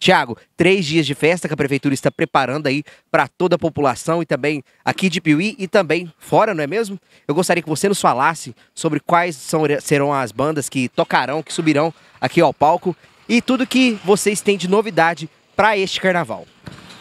Tiago, três dias de festa que a prefeitura está preparando aí para toda a população e também aqui de Piuí e também fora, não é mesmo? Eu gostaria que você nos falasse sobre quais são, serão as bandas que tocarão, que subirão aqui ao palco e tudo que vocês têm de novidade para este carnaval.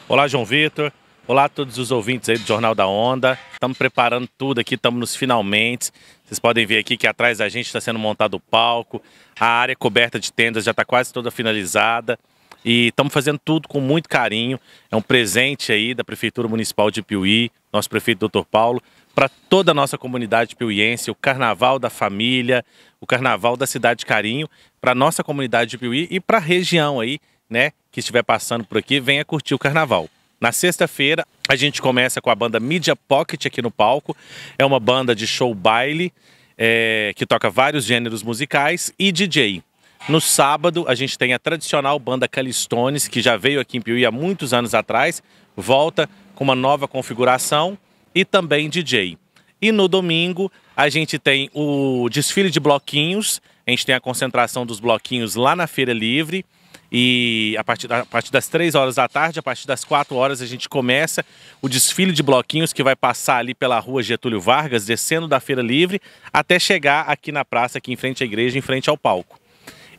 Olá, João Vitor. Olá a todos os ouvintes aí do Jornal da Onda. Estamos preparando tudo aqui, estamos nos finalmente. Vocês podem ver aqui que atrás da gente está sendo montado o palco. A área coberta de tendas já está quase toda finalizada. E estamos fazendo tudo com muito carinho. É um presente aí da Prefeitura Municipal de Piuí, nosso prefeito Dr. Paulo, para toda a nossa comunidade piuiense, o Carnaval da Família, o Carnaval da Cidade Carinho, para a nossa comunidade de Piuí e para a região aí, né, que estiver passando por aqui, venha curtir o Carnaval. Na sexta-feira, a gente começa com a banda Media Pocket aqui no palco. É uma banda de show baile, é, que toca vários gêneros musicais e DJ. No sábado, a gente tem a tradicional banda Calistones, que já veio aqui em Piuí há muitos anos atrás, volta com uma nova configuração e também DJ. E no domingo, a gente tem o desfile de bloquinhos, a gente tem a concentração dos bloquinhos lá na Feira Livre. E a partir, a partir das 3 horas da tarde, a partir das 4 horas, a gente começa o desfile de bloquinhos que vai passar ali pela rua Getúlio Vargas, descendo da Feira Livre, até chegar aqui na praça, aqui em frente à igreja, em frente ao palco.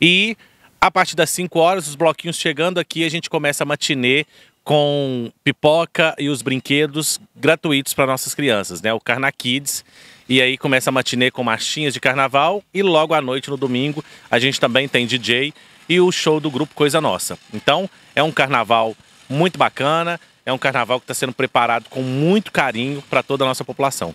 E a partir das 5 horas, os bloquinhos chegando aqui, a gente começa a matinê com pipoca e os brinquedos gratuitos para nossas crianças, né? O Carna Kids. E aí começa a matinê com marchinhas de carnaval e logo à noite no domingo a gente também tem DJ e o show do grupo Coisa Nossa. Então, é um carnaval muito bacana, é um carnaval que está sendo preparado com muito carinho para toda a nossa população.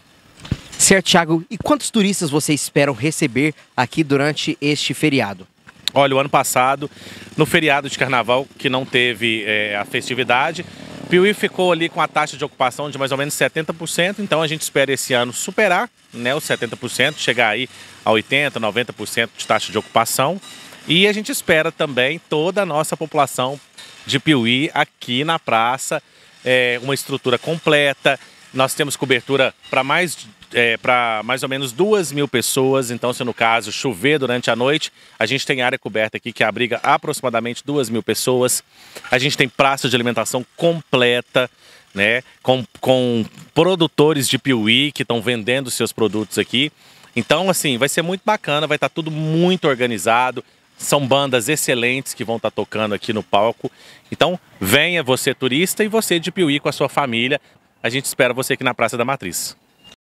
Certo, Thiago. E quantos turistas vocês esperam receber aqui durante este feriado? Olha, o ano passado, no feriado de carnaval, que não teve é, a festividade, Piuí ficou ali com a taxa de ocupação de mais ou menos 70%, então a gente espera esse ano superar né, os 70%, chegar aí a 80%, 90% de taxa de ocupação. E a gente espera também toda a nossa população de Piuí aqui na praça, é, uma estrutura completa, nós temos cobertura para mais é, para mais ou menos duas mil pessoas. Então, se no caso chover durante a noite, a gente tem área coberta aqui que abriga aproximadamente duas mil pessoas. A gente tem praça de alimentação completa, né? Com, com produtores de Piuí que estão vendendo seus produtos aqui. Então, assim, vai ser muito bacana, vai estar tá tudo muito organizado. São bandas excelentes que vão estar tá tocando aqui no palco. Então, venha você turista e você de Piuí com a sua família a gente espera você aqui na Praça da Matriz.